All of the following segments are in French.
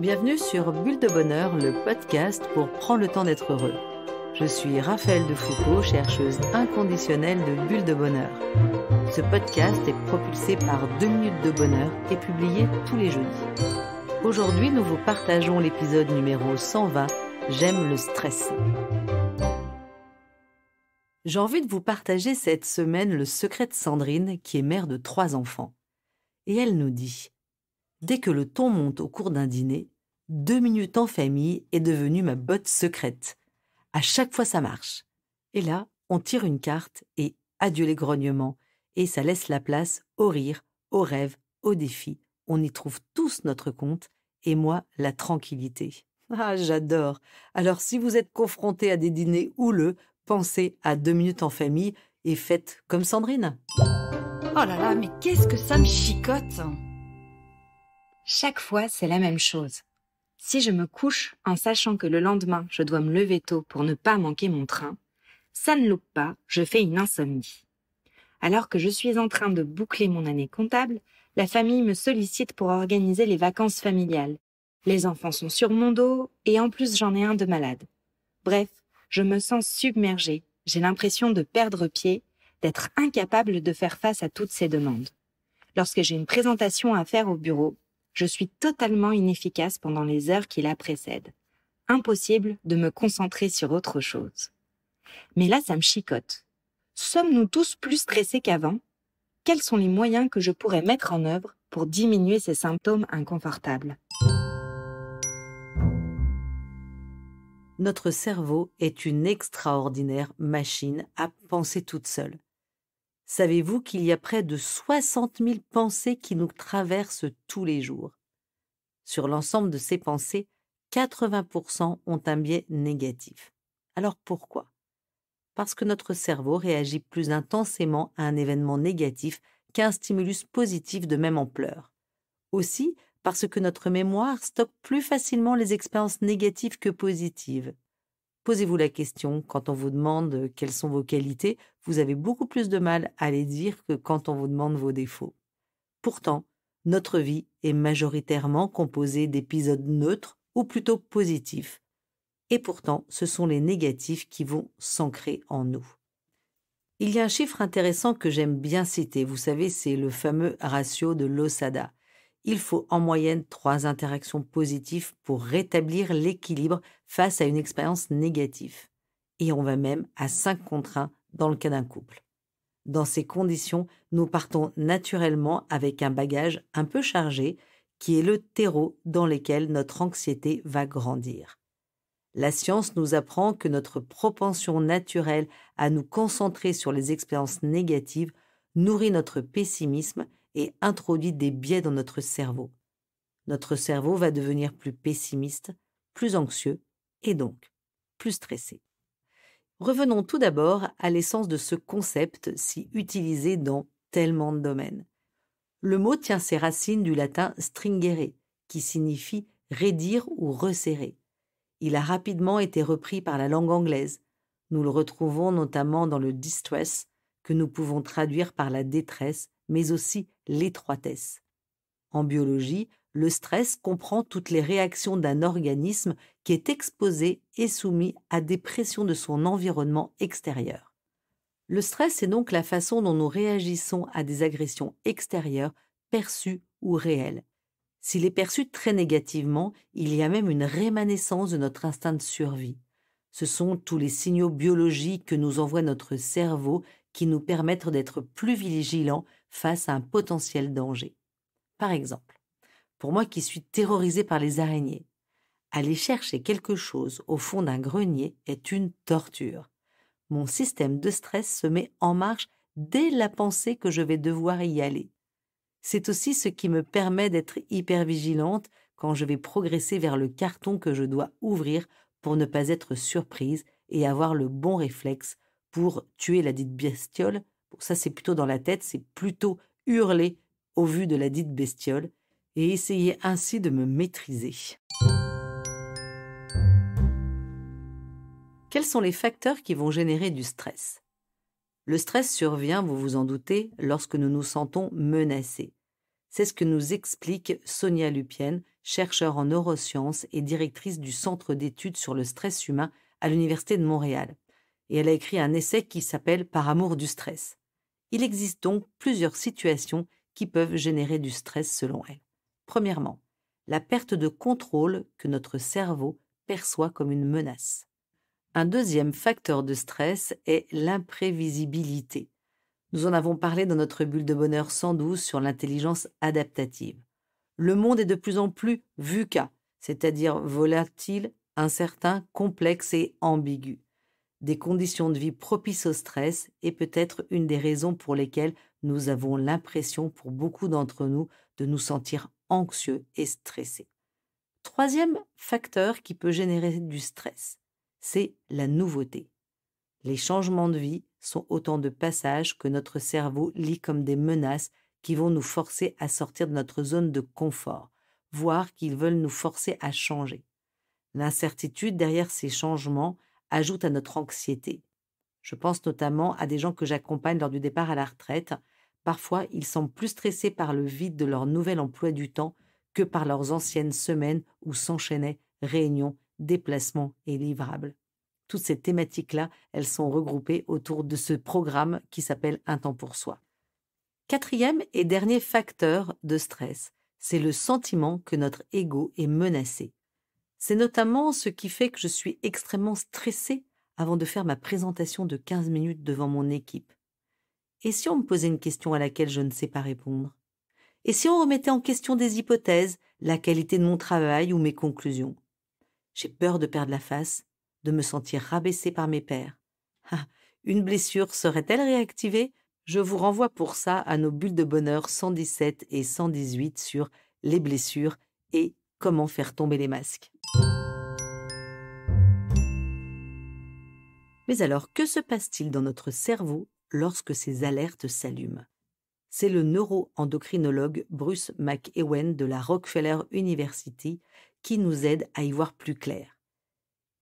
Bienvenue sur Bulle de Bonheur, le podcast pour prendre le temps d'être heureux. Je suis Raphaël de Foucault, chercheuse inconditionnelle de Bulle de Bonheur. Ce podcast est propulsé par 2 minutes de bonheur et publié tous les jeudis. Aujourd'hui, nous vous partageons l'épisode numéro 120, J'aime le stress. J'ai envie de vous partager cette semaine le secret de Sandrine, qui est mère de trois enfants. Et elle nous dit Dès que le ton monte au cours d'un dîner, deux minutes en famille est devenue ma botte secrète. À chaque fois, ça marche. Et là, on tire une carte et adieu les grognements. Et ça laisse la place au rire, aux rêves, aux défis. On y trouve tous notre compte et moi, la tranquillité. Ah, j'adore. Alors, si vous êtes confronté à des dîners houleux, pensez à deux minutes en famille et faites comme Sandrine. Oh là là, mais qu'est-ce que ça me chicote hein Chaque fois, c'est la même chose. Si je me couche en sachant que le lendemain je dois me lever tôt pour ne pas manquer mon train, ça ne loupe pas, je fais une insomnie. Alors que je suis en train de boucler mon année comptable, la famille me sollicite pour organiser les vacances familiales. Les enfants sont sur mon dos et en plus j'en ai un de malade. Bref, je me sens submergée, j'ai l'impression de perdre pied, d'être incapable de faire face à toutes ces demandes. Lorsque j'ai une présentation à faire au bureau, je suis totalement inefficace pendant les heures qui la précèdent. Impossible de me concentrer sur autre chose. Mais là, ça me chicote. Sommes-nous tous plus stressés qu'avant Quels sont les moyens que je pourrais mettre en œuvre pour diminuer ces symptômes inconfortables Notre cerveau est une extraordinaire machine à penser toute seule. Savez-vous qu'il y a près de 60 000 pensées qui nous traversent tous les jours Sur l'ensemble de ces pensées, 80% ont un biais négatif. Alors pourquoi Parce que notre cerveau réagit plus intensément à un événement négatif qu'à un stimulus positif de même ampleur. Aussi, parce que notre mémoire stocke plus facilement les expériences négatives que positives. Posez-vous la question, quand on vous demande euh, quelles sont vos qualités, vous avez beaucoup plus de mal à les dire que quand on vous demande vos défauts. Pourtant, notre vie est majoritairement composée d'épisodes neutres ou plutôt positifs. Et pourtant, ce sont les négatifs qui vont s'ancrer en nous. Il y a un chiffre intéressant que j'aime bien citer, vous savez, c'est le fameux ratio de l'OSADA il faut en moyenne trois interactions positives pour rétablir l'équilibre face à une expérience négative. Et on va même à cinq contre dans le cas d'un couple. Dans ces conditions, nous partons naturellement avec un bagage un peu chargé qui est le terreau dans lequel notre anxiété va grandir. La science nous apprend que notre propension naturelle à nous concentrer sur les expériences négatives nourrit notre pessimisme et introduit des biais dans notre cerveau. Notre cerveau va devenir plus pessimiste, plus anxieux et donc plus stressé. Revenons tout d'abord à l'essence de ce concept si utilisé dans tellement de domaines. Le mot tient ses racines du latin stringere, qui signifie raidir ou resserrer. Il a rapidement été repris par la langue anglaise. Nous le retrouvons notamment dans le distress, que nous pouvons traduire par la détresse mais aussi l'étroitesse. En biologie, le stress comprend toutes les réactions d'un organisme qui est exposé et soumis à des pressions de son environnement extérieur. Le stress est donc la façon dont nous réagissons à des agressions extérieures, perçues ou réelles. S'il est perçu très négativement, il y a même une rémanescence de notre instinct de survie. Ce sont tous les signaux biologiques que nous envoie notre cerveau qui nous permettent d'être plus vigilants face à un potentiel danger. Par exemple, pour moi qui suis terrorisée par les araignées, aller chercher quelque chose au fond d'un grenier est une torture. Mon système de stress se met en marche dès la pensée que je vais devoir y aller. C'est aussi ce qui me permet d'être hyper vigilante quand je vais progresser vers le carton que je dois ouvrir pour ne pas être surprise et avoir le bon réflexe pour tuer la dite bestiole ça c'est plutôt dans la tête, c'est plutôt hurler au vu de la dite bestiole, et essayer ainsi de me maîtriser. Quels sont les facteurs qui vont générer du stress Le stress survient, vous vous en doutez, lorsque nous nous sentons menacés. C'est ce que nous explique Sonia Lupienne, chercheure en neurosciences et directrice du Centre d'études sur le stress humain à l'Université de Montréal. Et elle a écrit un essai qui s'appelle Par amour du stress. Il existe donc plusieurs situations qui peuvent générer du stress selon elle. Premièrement, la perte de contrôle que notre cerveau perçoit comme une menace. Un deuxième facteur de stress est l'imprévisibilité. Nous en avons parlé dans notre bulle de bonheur 112 sur l'intelligence adaptative. Le monde est de plus en plus VUCA, c'est-à-dire volatile, incertain, complexe et ambigu des conditions de vie propices au stress est peut-être une des raisons pour lesquelles nous avons l'impression pour beaucoup d'entre nous de nous sentir anxieux et stressés. Troisième facteur qui peut générer du stress, c'est la nouveauté. Les changements de vie sont autant de passages que notre cerveau lit comme des menaces qui vont nous forcer à sortir de notre zone de confort, voire qu'ils veulent nous forcer à changer. L'incertitude derrière ces changements ajoute à notre anxiété. Je pense notamment à des gens que j'accompagne lors du départ à la retraite. Parfois, ils semblent plus stressés par le vide de leur nouvel emploi du temps que par leurs anciennes semaines où s'enchaînaient réunions, déplacements et livrables. Toutes ces thématiques-là, elles sont regroupées autour de ce programme qui s'appelle Un temps pour soi. Quatrième et dernier facteur de stress, c'est le sentiment que notre ego est menacé. C'est notamment ce qui fait que je suis extrêmement stressée avant de faire ma présentation de 15 minutes devant mon équipe. Et si on me posait une question à laquelle je ne sais pas répondre Et si on remettait en question des hypothèses, la qualité de mon travail ou mes conclusions J'ai peur de perdre la face, de me sentir rabaissée par mes pairs. Ah, une blessure serait-elle réactivée Je vous renvoie pour ça à nos bulles de bonheur 117 et 118 sur les blessures et comment faire tomber les masques. Mais alors, que se passe-t-il dans notre cerveau lorsque ces alertes s'allument C'est le neuroendocrinologue Bruce McEwen de la Rockefeller University qui nous aide à y voir plus clair.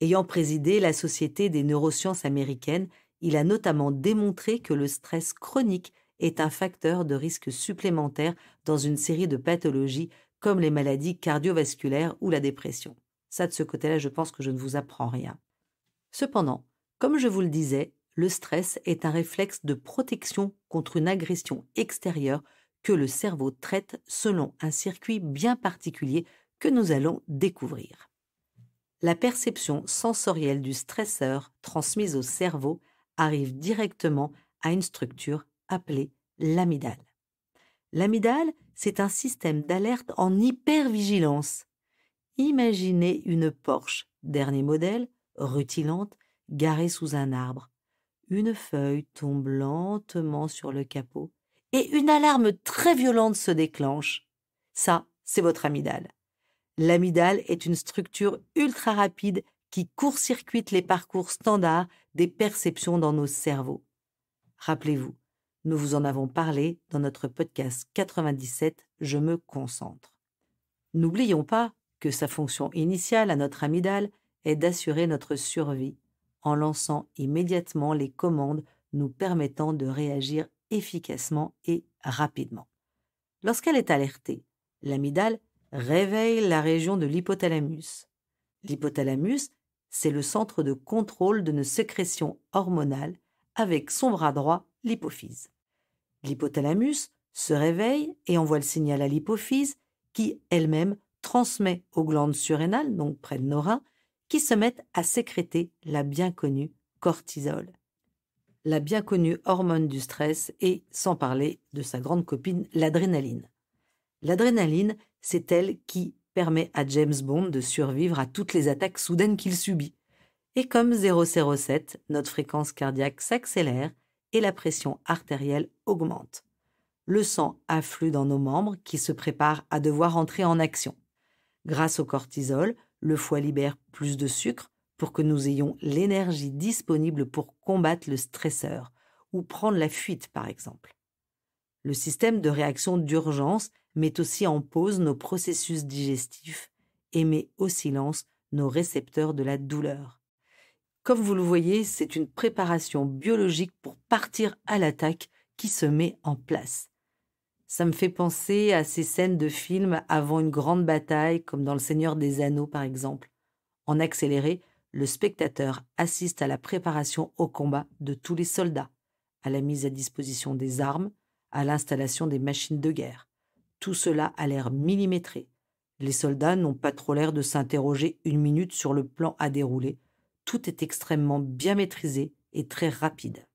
Ayant présidé la Société des neurosciences américaines, il a notamment démontré que le stress chronique est un facteur de risque supplémentaire dans une série de pathologies comme les maladies cardiovasculaires ou la dépression. Ça, de ce côté-là, je pense que je ne vous apprends rien. Cependant, comme je vous le disais, le stress est un réflexe de protection contre une agression extérieure que le cerveau traite selon un circuit bien particulier que nous allons découvrir. La perception sensorielle du stresseur transmise au cerveau arrive directement à une structure appelée l'amidale. L'amidale, c'est un système d'alerte en hypervigilance. Imaginez une Porsche, dernier modèle, rutilante, garé sous un arbre. Une feuille tombe lentement sur le capot et une alarme très violente se déclenche. Ça, c'est votre amygdale. L'amygdale est une structure ultra rapide qui court-circuite les parcours standards des perceptions dans nos cerveaux. Rappelez-vous, nous vous en avons parlé dans notre podcast 97 Je me concentre. N'oublions pas que sa fonction initiale à notre amygdale est d'assurer notre survie en lançant immédiatement les commandes nous permettant de réagir efficacement et rapidement. Lorsqu'elle est alertée, l'amidale réveille la région de l'hypothalamus. L'hypothalamus, c'est le centre de contrôle de nos sécrétions hormonales avec son bras droit, l'hypophyse. L'hypothalamus se réveille et envoie le signal à l'hypophyse qui, elle-même, transmet aux glandes surrénales, donc près de nos reins, qui se mettent à sécréter la bien connue cortisol, la bien connue hormone du stress et, sans parler de sa grande copine, l'adrénaline. L'adrénaline, c'est elle qui permet à James Bond de survivre à toutes les attaques soudaines qu'il subit. Et comme 007, notre fréquence cardiaque s'accélère et la pression artérielle augmente. Le sang afflue dans nos membres qui se préparent à devoir entrer en action. Grâce au cortisol, le foie libère plus de sucre pour que nous ayons l'énergie disponible pour combattre le stresseur ou prendre la fuite par exemple. Le système de réaction d'urgence met aussi en pause nos processus digestifs et met au silence nos récepteurs de la douleur. Comme vous le voyez, c'est une préparation biologique pour partir à l'attaque qui se met en place. Ça me fait penser à ces scènes de films avant une grande bataille, comme dans Le Seigneur des Anneaux par exemple. En accéléré, le spectateur assiste à la préparation au combat de tous les soldats, à la mise à disposition des armes, à l'installation des machines de guerre. Tout cela a l'air millimétré. Les soldats n'ont pas trop l'air de s'interroger une minute sur le plan à dérouler. Tout est extrêmement bien maîtrisé et très rapide.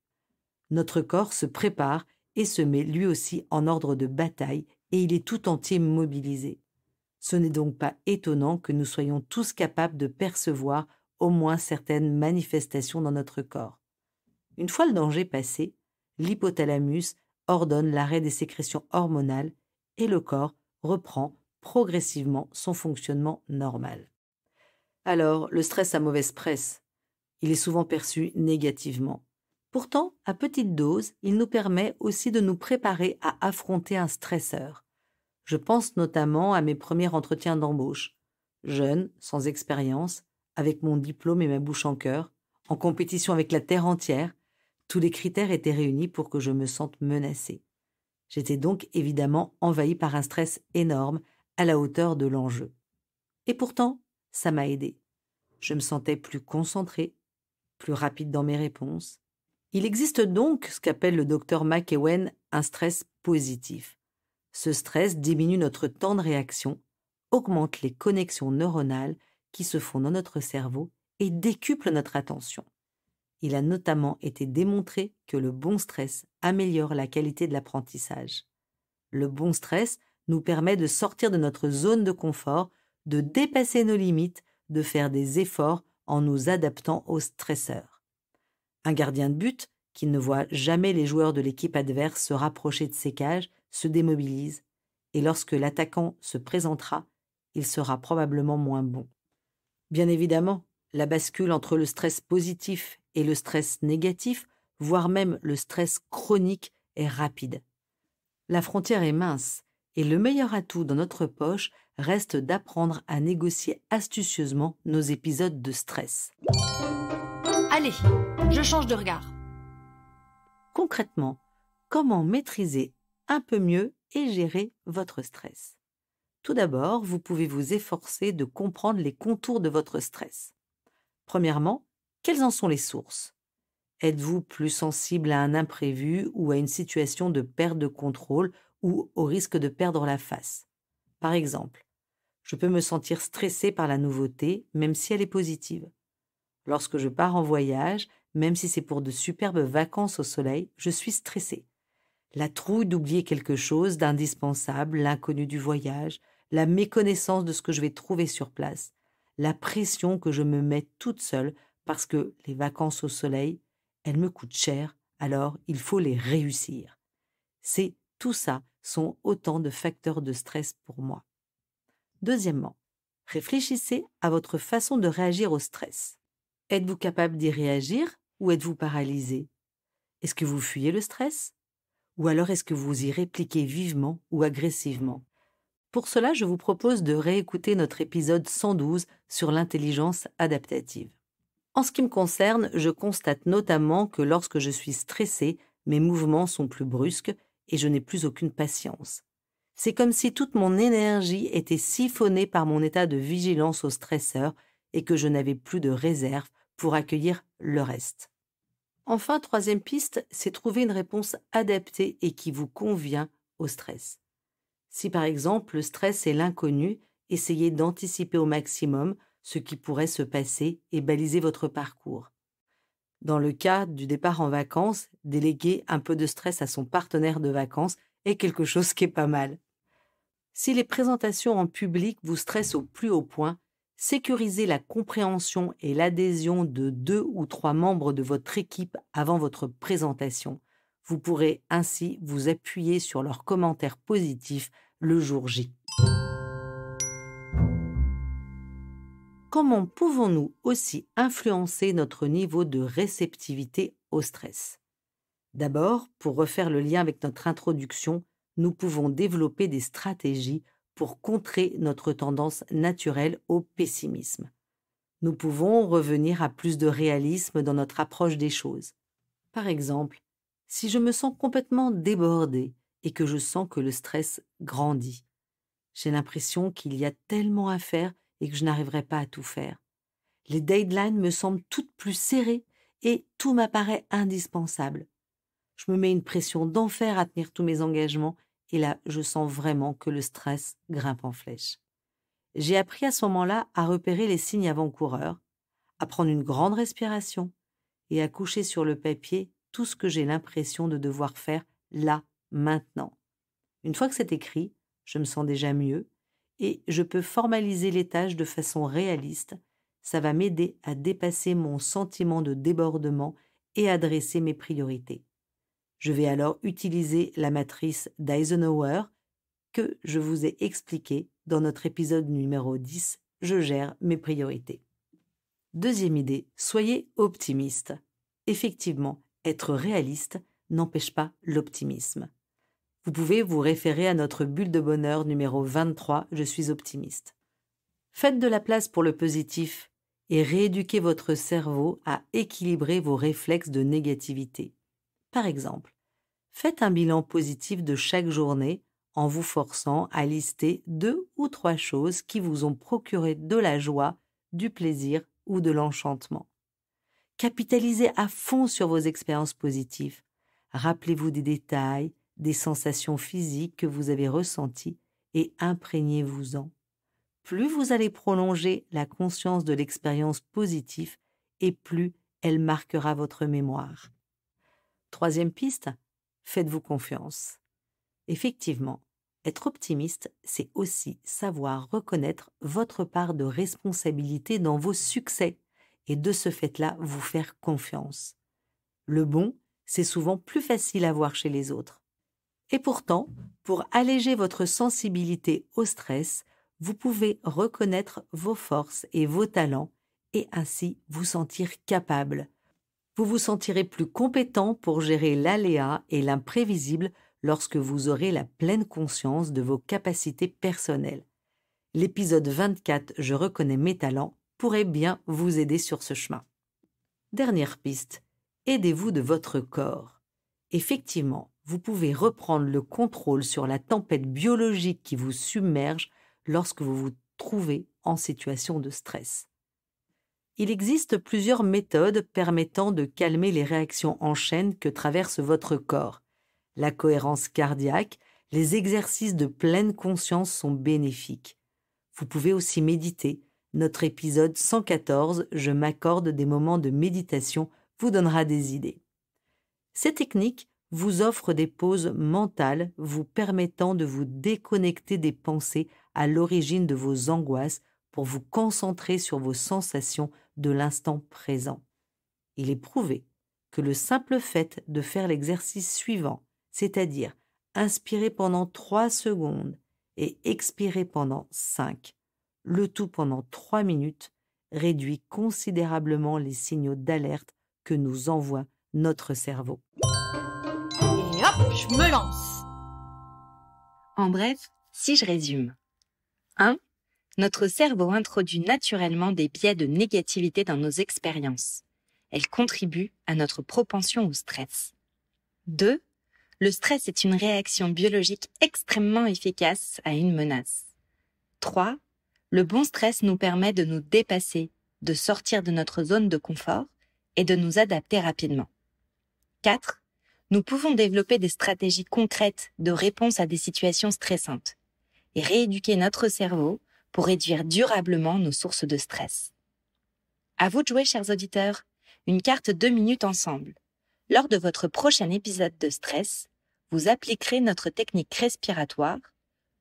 Notre corps se prépare et se met lui aussi en ordre de bataille et il est tout entier mobilisé. Ce n'est donc pas étonnant que nous soyons tous capables de percevoir au moins certaines manifestations dans notre corps. Une fois le danger passé, l'hypothalamus ordonne l'arrêt des sécrétions hormonales et le corps reprend progressivement son fonctionnement normal. Alors, le stress à mauvaise presse. Il est souvent perçu négativement. Pourtant, à petite dose, il nous permet aussi de nous préparer à affronter un stresseur. Je pense notamment à mes premiers entretiens d'embauche. Jeune, sans expérience, avec mon diplôme et ma bouche en cœur, en compétition avec la terre entière, tous les critères étaient réunis pour que je me sente menacée. J'étais donc évidemment envahie par un stress énorme à la hauteur de l'enjeu. Et pourtant, ça m'a aidé. Je me sentais plus concentrée, plus rapide dans mes réponses, il existe donc ce qu'appelle le docteur McEwen un stress positif. Ce stress diminue notre temps de réaction, augmente les connexions neuronales qui se font dans notre cerveau et décuple notre attention. Il a notamment été démontré que le bon stress améliore la qualité de l'apprentissage. Le bon stress nous permet de sortir de notre zone de confort, de dépasser nos limites, de faire des efforts en nous adaptant aux stresseurs. Un gardien de but, qui ne voit jamais les joueurs de l'équipe adverse se rapprocher de ses cages, se démobilise, et lorsque l'attaquant se présentera, il sera probablement moins bon. Bien évidemment, la bascule entre le stress positif et le stress négatif, voire même le stress chronique, est rapide. La frontière est mince, et le meilleur atout dans notre poche reste d'apprendre à négocier astucieusement nos épisodes de stress. Allez, je change de regard. Concrètement, comment maîtriser un peu mieux et gérer votre stress Tout d'abord, vous pouvez vous efforcer de comprendre les contours de votre stress. Premièrement, quelles en sont les sources Êtes-vous plus sensible à un imprévu ou à une situation de perte de contrôle ou au risque de perdre la face Par exemple, je peux me sentir stressé par la nouveauté, même si elle est positive. Lorsque je pars en voyage, même si c'est pour de superbes vacances au soleil, je suis stressée. La trouille d'oublier quelque chose d'indispensable, l'inconnu du voyage, la méconnaissance de ce que je vais trouver sur place, la pression que je me mets toute seule parce que les vacances au soleil, elles me coûtent cher, alors il faut les réussir. C'est tout ça sont autant de facteurs de stress pour moi. Deuxièmement, réfléchissez à votre façon de réagir au stress. Êtes-vous capable d'y réagir ou êtes-vous paralysé Est-ce que vous fuyez le stress Ou alors est-ce que vous y répliquez vivement ou agressivement Pour cela, je vous propose de réécouter notre épisode 112 sur l'intelligence adaptative. En ce qui me concerne, je constate notamment que lorsque je suis stressé, mes mouvements sont plus brusques et je n'ai plus aucune patience. C'est comme si toute mon énergie était siphonnée par mon état de vigilance au stresseur et que je n'avais plus de réserve pour accueillir le reste. Enfin, troisième piste, c'est trouver une réponse adaptée et qui vous convient au stress. Si par exemple le stress est l'inconnu, essayez d'anticiper au maximum ce qui pourrait se passer et baliser votre parcours. Dans le cas du départ en vacances, déléguer un peu de stress à son partenaire de vacances est quelque chose qui est pas mal. Si les présentations en public vous stressent au plus haut point, Sécurisez la compréhension et l'adhésion de deux ou trois membres de votre équipe avant votre présentation. Vous pourrez ainsi vous appuyer sur leurs commentaires positifs le jour J. Comment pouvons-nous aussi influencer notre niveau de réceptivité au stress D'abord, pour refaire le lien avec notre introduction, nous pouvons développer des stratégies pour contrer notre tendance naturelle au pessimisme. Nous pouvons revenir à plus de réalisme dans notre approche des choses. Par exemple, si je me sens complètement débordé et que je sens que le stress grandit, j'ai l'impression qu'il y a tellement à faire et que je n'arriverai pas à tout faire. Les deadlines me semblent toutes plus serrées et tout m'apparaît indispensable. Je me mets une pression d'enfer à tenir tous mes engagements et là, je sens vraiment que le stress grimpe en flèche. J'ai appris à ce moment-là à repérer les signes avant-coureurs, à prendre une grande respiration et à coucher sur le papier tout ce que j'ai l'impression de devoir faire là, maintenant. Une fois que c'est écrit, je me sens déjà mieux et je peux formaliser les tâches de façon réaliste. Ça va m'aider à dépasser mon sentiment de débordement et à dresser mes priorités. Je vais alors utiliser la matrice d'Eisenhower que je vous ai expliquée dans notre épisode numéro 10, Je gère mes priorités. Deuxième idée, soyez optimiste. Effectivement, être réaliste n'empêche pas l'optimisme. Vous pouvez vous référer à notre bulle de bonheur numéro 23, Je suis optimiste. Faites de la place pour le positif et rééduquez votre cerveau à équilibrer vos réflexes de négativité. Par exemple, faites un bilan positif de chaque journée en vous forçant à lister deux ou trois choses qui vous ont procuré de la joie, du plaisir ou de l'enchantement. Capitalisez à fond sur vos expériences positives. Rappelez-vous des détails, des sensations physiques que vous avez ressenties et imprégnez-vous-en. Plus vous allez prolonger la conscience de l'expérience positive et plus elle marquera votre mémoire. Troisième piste, Faites-vous confiance. Effectivement, être optimiste, c'est aussi savoir reconnaître votre part de responsabilité dans vos succès et de ce fait-là vous faire confiance. Le bon, c'est souvent plus facile à voir chez les autres. Et pourtant, pour alléger votre sensibilité au stress, vous pouvez reconnaître vos forces et vos talents et ainsi vous sentir capable, vous vous sentirez plus compétent pour gérer l'aléa et l'imprévisible lorsque vous aurez la pleine conscience de vos capacités personnelles. L'épisode 24 Je reconnais mes talents pourrait bien vous aider sur ce chemin. Dernière piste, aidez-vous de votre corps. Effectivement, vous pouvez reprendre le contrôle sur la tempête biologique qui vous submerge lorsque vous vous trouvez en situation de stress il existe plusieurs méthodes permettant de calmer les réactions en chaîne que traverse votre corps. La cohérence cardiaque, les exercices de pleine conscience sont bénéfiques. Vous pouvez aussi méditer. Notre épisode 114, Je m'accorde des moments de méditation, vous donnera des idées. Ces techniques vous offrent des pauses mentales vous permettant de vous déconnecter des pensées à l'origine de vos angoisses pour vous concentrer sur vos sensations de l'instant présent. Il est prouvé que le simple fait de faire l'exercice suivant, c'est-à-dire inspirer pendant 3 secondes et expirer pendant 5, le tout pendant 3 minutes, réduit considérablement les signaux d'alerte que nous envoie notre cerveau. Et hop, je me lance En bref, si je résume. 1 notre cerveau introduit naturellement des biais de négativité dans nos expériences. Elles contribuent à notre propension au stress. 2. Le stress est une réaction biologique extrêmement efficace à une menace. 3. Le bon stress nous permet de nous dépasser, de sortir de notre zone de confort et de nous adapter rapidement. 4. Nous pouvons développer des stratégies concrètes de réponse à des situations stressantes et rééduquer notre cerveau pour réduire durablement nos sources de stress. À vous de jouer, chers auditeurs, une carte deux minutes ensemble. Lors de votre prochain épisode de stress, vous appliquerez notre technique respiratoire,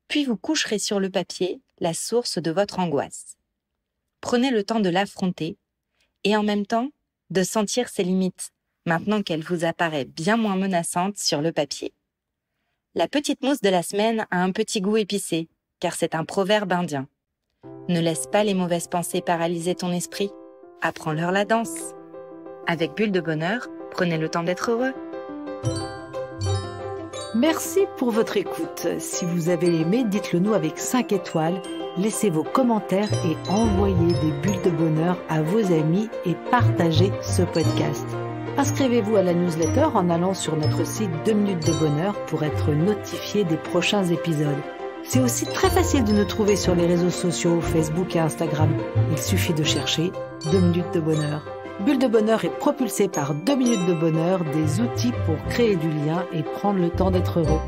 puis vous coucherez sur le papier la source de votre angoisse. Prenez le temps de l'affronter et en même temps de sentir ses limites, maintenant qu'elle vous apparaît bien moins menaçante sur le papier. La petite mousse de la semaine a un petit goût épicé, car c'est un proverbe indien. Ne laisse pas les mauvaises pensées paralyser ton esprit. Apprends-leur la danse. Avec Bulle de Bonheur, prenez le temps d'être heureux. Merci pour votre écoute. Si vous avez aimé, dites-le nous avec 5 étoiles. Laissez vos commentaires et envoyez des bulles de bonheur à vos amis et partagez ce podcast. Inscrivez-vous à la newsletter en allant sur notre site 2 minutes de bonheur pour être notifié des prochains épisodes. C'est aussi très facile de nous trouver sur les réseaux sociaux, Facebook et Instagram. Il suffit de chercher 2 minutes de bonheur. Bulle de bonheur est propulsée par 2 minutes de bonheur, des outils pour créer du lien et prendre le temps d'être heureux.